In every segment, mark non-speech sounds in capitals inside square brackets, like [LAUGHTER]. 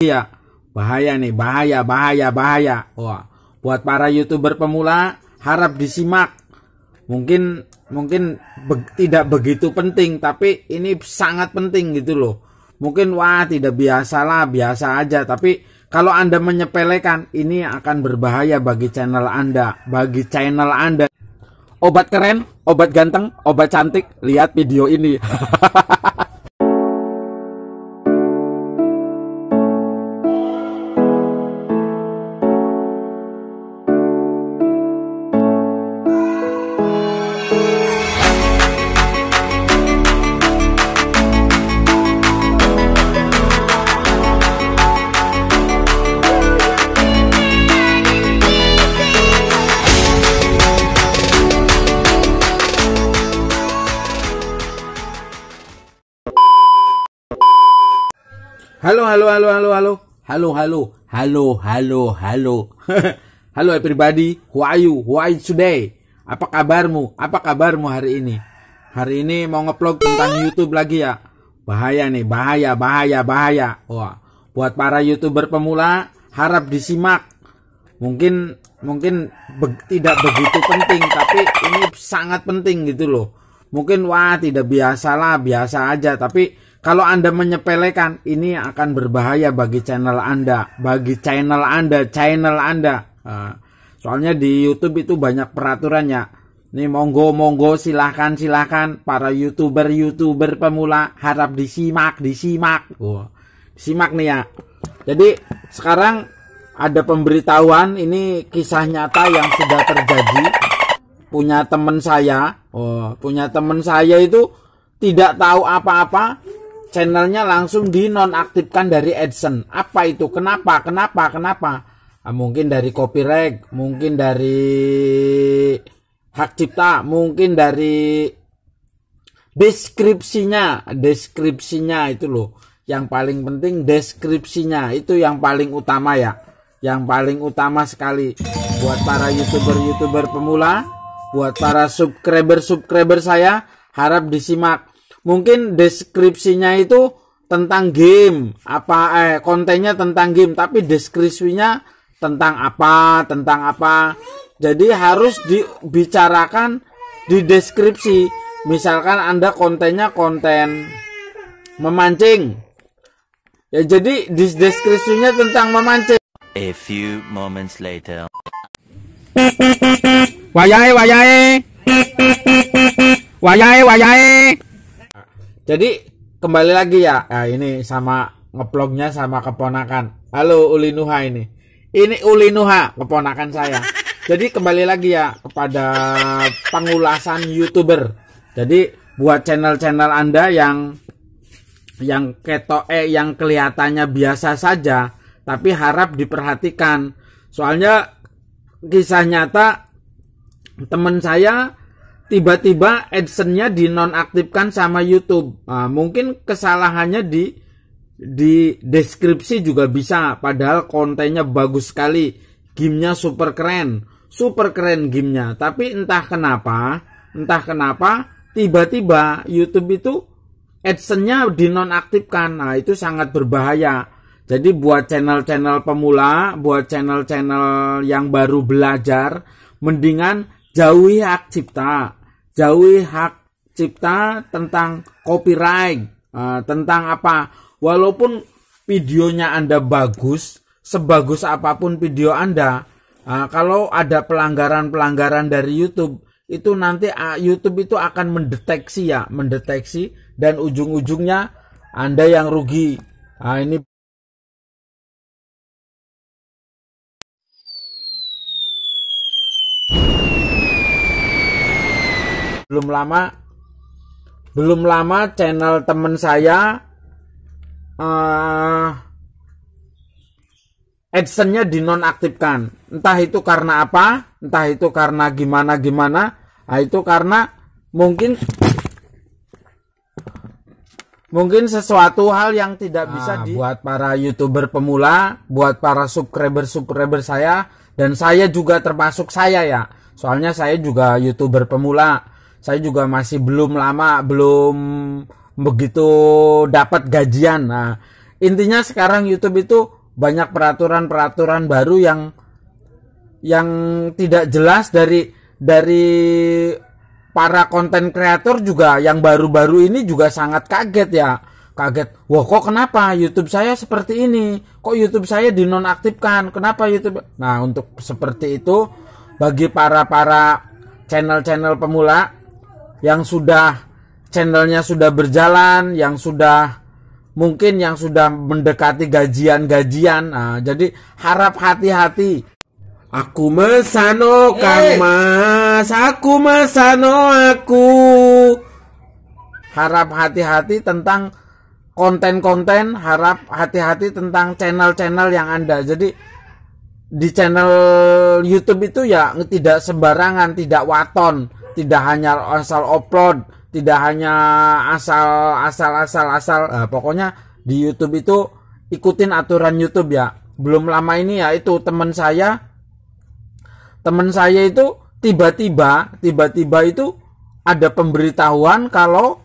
Iya, bahaya nih, bahaya, bahaya, bahaya. Wah, buat para youtuber pemula harap disimak. Mungkin mungkin be tidak begitu penting, tapi ini sangat penting gitu loh. Mungkin wah tidak biasa lah, biasa aja. Tapi kalau Anda menyepelekan, ini akan berbahaya bagi channel Anda, bagi channel Anda. Obat keren, obat ganteng, obat cantik, lihat video ini. [LAUGHS] Halo, halo, halo, halo, halo, halo, halo, halo, halo, halo. [LAUGHS] halo everybody, who are you? who are you today? Apa kabarmu? Apa kabarmu hari ini? Hari ini mau ngeplog tentang YouTube lagi ya. Bahaya nih, bahaya, bahaya, bahaya. Wah, buat para YouTuber pemula harap disimak. Mungkin mungkin be tidak begitu penting, tapi ini sangat penting gitu loh. Mungkin wah tidak biasa lah, biasa aja, tapi kalau Anda menyepelekan, ini akan berbahaya bagi channel Anda, bagi channel Anda, channel Anda. Ah, soalnya di YouTube itu banyak peraturannya. Nih monggo monggo silahkan silahkan para youtuber youtuber pemula harap disimak disimak. oh, simak nih ya. Jadi sekarang ada pemberitahuan ini kisah nyata yang sudah terjadi punya teman saya. Oh, punya teman saya itu tidak tahu apa-apa channelnya langsung dinonaktifkan dari AdSense. Apa itu? Kenapa? Kenapa? Kenapa? Nah, mungkin dari copyright, mungkin dari hak cipta, mungkin dari deskripsinya, deskripsinya itu loh. Yang paling penting deskripsinya itu yang paling utama ya. Yang paling utama sekali buat para YouTuber-YouTuber pemula, buat para subscriber-subscriber saya harap disimak mungkin deskripsinya itu tentang game apa eh kontennya tentang game tapi deskripsinya tentang apa tentang apa jadi harus dibicarakan di deskripsi misalkan anda kontennya konten memancing ya jadi di deskripsinya tentang memancing a few moments later wayahe wayahe wayahe wayahe jadi kembali lagi ya. Nah, ini sama ngeplognya sama keponakan. Halo Ulinuha ini. Ini Ulinuha keponakan saya. [LAUGHS] Jadi kembali lagi ya kepada pengulasan YouTuber. Jadi buat channel-channel Anda yang yang keto eh yang kelihatannya biasa saja tapi harap diperhatikan. Soalnya kisah nyata teman saya tiba-tiba AdSense-nya dinonaktifkan sama YouTube. Nah, mungkin kesalahannya di di deskripsi juga bisa padahal kontennya bagus sekali. Gamenya super keren, super keren gamenya. Tapi entah kenapa, entah kenapa tiba-tiba YouTube itu AdSense-nya dinonaktifkan. Nah, itu sangat berbahaya. Jadi buat channel-channel pemula, buat channel-channel yang baru belajar, mendingan jauhi hak cipta jauhi hak cipta tentang copyright uh, tentang apa walaupun videonya anda bagus sebagus apapun video anda uh, kalau ada pelanggaran pelanggaran dari YouTube itu nanti uh, YouTube itu akan mendeteksi ya mendeteksi dan ujung-ujungnya anda yang rugi uh, ini belum lama belum lama channel temen saya uh, AdSense-nya dinonaktifkan. Entah itu karena apa, entah itu karena gimana-gimana, nah, itu karena mungkin mungkin sesuatu hal yang tidak ah, bisa dibuat di... buat para YouTuber pemula, buat para subscriber-subscriber saya dan saya juga termasuk saya ya. Soalnya saya juga YouTuber pemula saya juga masih belum lama belum begitu dapat gajian nah intinya sekarang YouTube itu banyak peraturan-peraturan baru yang yang tidak jelas dari dari para konten kreator juga yang baru-baru ini juga sangat kaget ya kaget wah kok kenapa YouTube saya seperti ini kok YouTube saya dinonaktifkan kenapa YouTube nah untuk seperti itu bagi para para channel-channel pemula yang sudah channelnya sudah berjalan, yang sudah mungkin yang sudah mendekati gajian-gajian. Nah, jadi harap hati-hati. Aku mesano hey. Kang eh. Mas, aku mesano aku. Harap hati-hati tentang konten-konten, harap hati-hati tentang channel-channel yang Anda. Jadi di channel YouTube itu ya tidak sembarangan, tidak waton tidak hanya asal upload, tidak hanya asal asal asal asal. Nah, pokoknya di YouTube itu ikutin aturan YouTube ya. Belum lama ini ya itu teman saya teman saya itu tiba-tiba tiba-tiba itu ada pemberitahuan kalau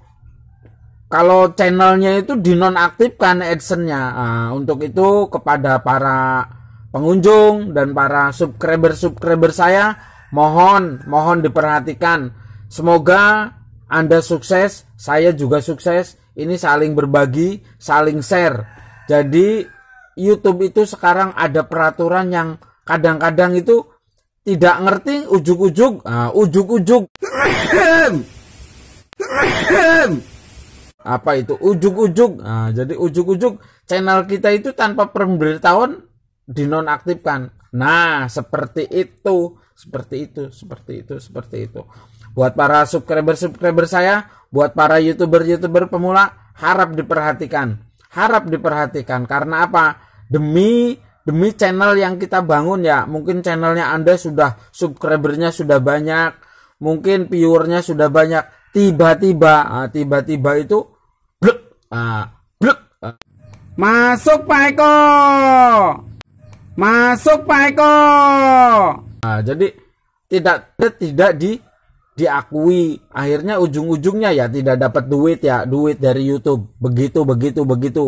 kalau channelnya itu dinonaktifkan adsense-nya. Nah, untuk itu kepada para pengunjung dan para subscriber-subscriber saya Mohon, mohon diperhatikan. Semoga Anda sukses, saya juga sukses. Ini saling berbagi, saling share. Jadi YouTube itu sekarang ada peraturan yang kadang-kadang itu tidak ngerti ujuk-ujuk, nah, ujuk-ujuk. Apa itu ujuk-ujuk? Nah, jadi ujuk-ujuk channel kita itu tanpa pemberitahuan dinonaktifkan. Nah, seperti itu seperti itu seperti itu seperti itu buat para subscriber subscriber saya buat para youtuber youtuber pemula harap diperhatikan harap diperhatikan karena apa demi demi channel yang kita bangun ya mungkin channelnya anda sudah subscribernya sudah banyak mungkin viewernya sudah banyak tiba-tiba ah, tiba-tiba itu blek ah, blek masuk Pak Eko masuk Pak Eko Nah, jadi tidak tidak di diakui akhirnya ujung-ujungnya ya tidak dapat duit ya duit dari YouTube begitu begitu begitu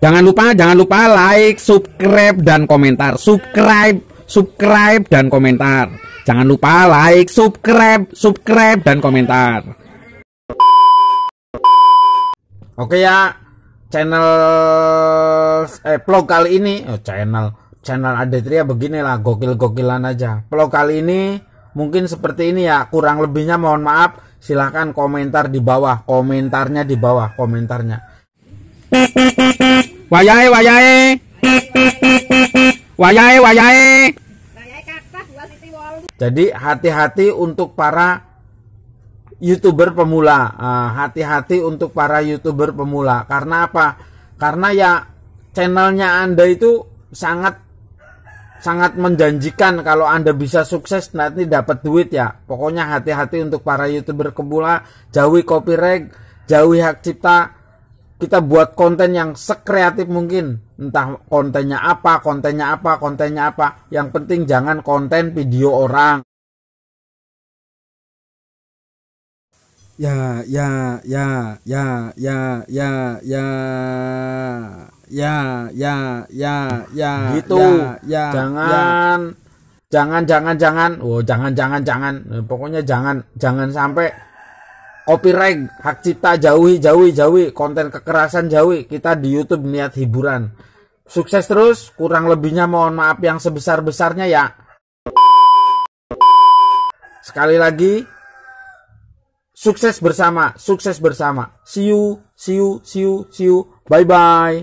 jangan lupa jangan lupa like subscribe dan komentar subscribe subscribe dan komentar jangan lupa like subscribe subscribe dan komentar oke ya channel eh vlog kali ini oh, channel channel Aditya beginilah gokil-gokilan aja. Vlog kali ini mungkin seperti ini ya. Kurang lebihnya mohon maaf. Silahkan komentar di bawah. Komentarnya di bawah. Komentarnya. Wayai, wayai. Wayai, wayai. Jadi hati-hati untuk para youtuber pemula. Ah, hati-hati uh, untuk para youtuber pemula. Karena apa? Karena ya channelnya anda itu sangat sangat menjanjikan kalau Anda bisa sukses nanti dapat duit ya. Pokoknya hati-hati untuk para YouTuber kebula jauhi copyright, jauhi hak cipta. Kita buat konten yang sekreatif mungkin. Entah kontennya apa, kontennya apa, kontennya apa. Yang penting jangan konten video orang. Ya, ya, ya, ya, ya, ya, ya ya ya ya ya gitu ya, ya, ya. jangan ya. jangan jangan jangan oh jangan jangan jangan eh, pokoknya jangan jangan sampai copyright hak cipta jauhi jauhi jauhi konten kekerasan jauhi kita di YouTube niat hiburan sukses terus kurang lebihnya mohon maaf yang sebesar besarnya ya sekali lagi sukses bersama sukses bersama see you see you see you see you bye bye